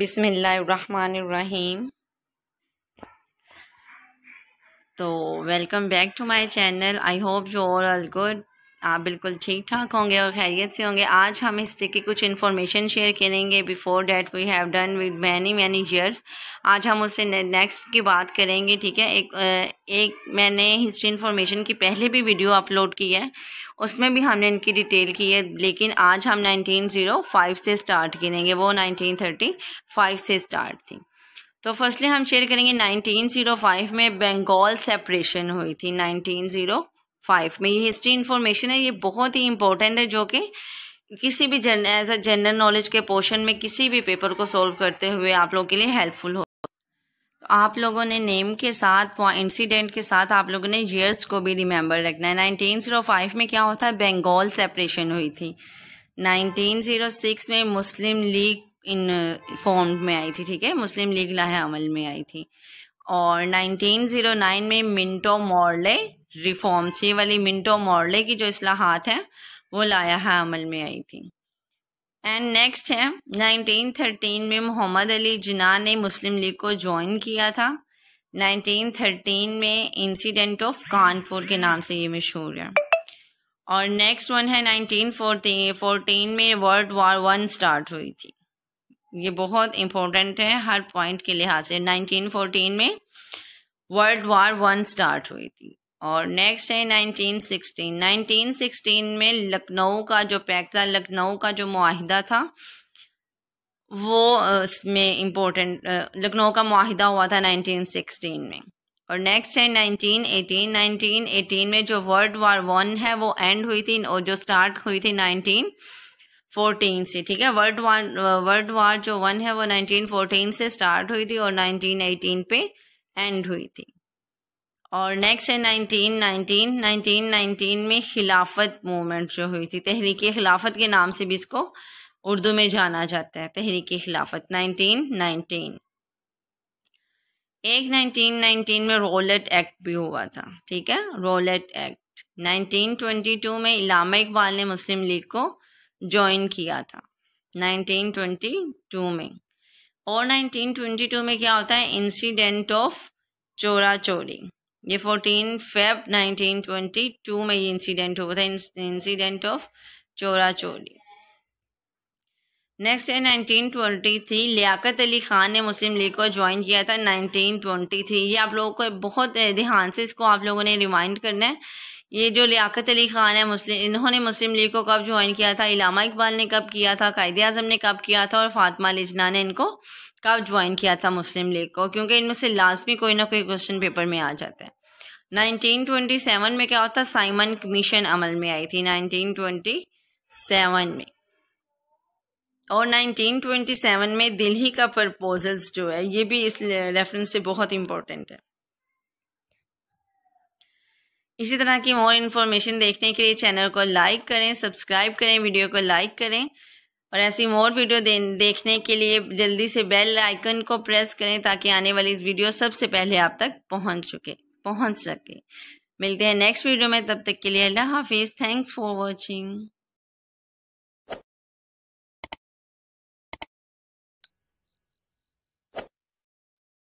बिसमीम तो welcome back to my channel I hope you all are good आप बिल्कुल ठीक ठाक होंगे और खैरियत से होंगे आज हम हिस्ट्री की कुछ इन्फॉर्मेशन शेयर करेंगे before that we have done with many many years आज हम उससे नेक्स्ट की बात करेंगे ठीक है एक एक मैंने हिस्ट्री इन्फॉर्मेशन की पहले भी वीडियो अपलोड की है उसमें भी हमने इनकी डिटेल की है लेकिन आज हम 1905 से स्टार्ट करेंगे वो 1935 से स्टार्ट थी तो फर्स्टली हम शेयर करेंगे 1905 में बंगाल सेपरेशन हुई थी 1905 में ये हिस्ट्री इन्फॉर्मेशन है ये बहुत ही इंपॉर्टेंट है जो कि किसी भी जन एज अ जनरल नॉलेज के पोर्शन में किसी भी पेपर को सॉल्व करते हुए आप लोग के लिए हेल्पफुल हो आप लोगों ने नेम के साथ इंसिडेंट के साथ आप लोगों ने ईयर्स को भी रिमेम्बर रखना है नाइनटीन जीरो फ़ाइव में क्या होता है बंगाल सेपरेशन हुई थी नाइनटीन जीरो सिक्स में मुस्लिम लीग इन फॉर्म में आई थी ठीक है मुस्लिम लीग लाहे अमल में आई थी और 1909 में मिंटो मॉर्ले रिफॉर्म्स ये वाली मिंटो मॉर्ले की जो असलाहत है वो लाया है अमल में आई थी एंड नेक्स्ट है 1913 में मोहम्मद अली जिना ने मुस्लिम लीग को ज्वाइन किया था 1913 में इंसिडेंट ऑफ कानपुर के नाम से ये मशहूर है और नेक्स्ट वन है 1914 में वर्ल्ड वार वन स्टार्ट हुई थी ये बहुत इम्पोर्टेंट है हर पॉइंट के लिहाज से 1914 में वर्ल्ड वार वन स्टार्ट हुई थी और नेक्स्ट है 1916 1916 में लखनऊ का जो पैक था लखनऊ का जो माहिदा था वो इसमें इम्पोर्टेंट लखनऊ का माहिदा हुआ था 1916 में और नेक्स्ट है 1918 1918 में जो वर्ल्ड वार वन है वो एंड हुई थी और जो स्टार्ट हुई थी 1914 से ठीक है वर्ल्ड वार वर्ल्ड वार जो वन है वो 1914 से स्टार्ट हुई थी और 1918 पे एंड हुई थी और नेक्स्ट है 1919 1919 में खिलाफत मूवमेंट जो हुई थी तहरीक खिलाफत के नाम से भी इसको उर्दू में जाना जाता है तहरीक खिलाफत 1919 एक 1919 में रोलेट एक्ट भी हुआ था ठीक है रोलेट एक्ट 1922 में इलामा इकबाल ने मुस्लिम लीग को ज्वाइन किया था 1922 में और 1922 में क्या होता है इंसिडेंट ऑफ चोरा चोरी ये फोर्टीन फेब 1922 में ये इंसिडेंट हुआ था इंसिडेंट ऑफ चोरा चोरी नेक्स्ट है nineteen twenty three Liaquat Ali Khan ने मुस्लिम लीग को ज्वाइन किया था नाइनटीन ट्वेंटी थ्री ये आप लोगों को बहुत ध्यान से इसको आप लोगों ने रिमाइंड करना है ये जो लियाकत अली खान है मुस्लिम इन्होंने मुस्लिम लीग को कब ज्वाइन किया था इलामा इकबाल ने कब किया था कायदे आजम ने कब किया था और फातमा लिजना ने इनको कब ज्वाइन किया था मुस्लिम लीग को क्योंकि इनमें से लास्ट भी कोई ना कोई क्वेश्चन पेपर में आ जाता है 1927 में क्या होता साइमन कमीशन अमल में आई थी 1927 में और 1927 में दिल्ली का प्रपोजल्स जो है ये भी इस रेफरेंस से बहुत इम्पोर्टेंट है इसी तरह की मोर इन्फॉर्मेशन देखने के लिए चैनल को लाइक करें सब्सक्राइब करें वीडियो को लाइक करें और ऐसी मोर वीडियो दे, देखने के लिए जल्दी से बेल आइकन को प्रेस करें ताकि आने वाली इस वीडियो सबसे पहले आप तक पहुंच चुके पहुंच सके मिलते हैं नेक्स्ट वीडियो में तब तक के लिए अल्लाह हाफिज़ थैंक्स फॉर वॉचिंग